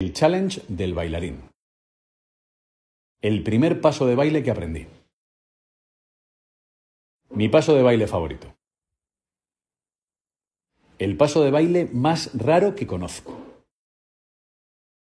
El challenge del bailarín. El primer paso de baile que aprendí. Mi paso de baile favorito. El paso de baile más raro que conozco.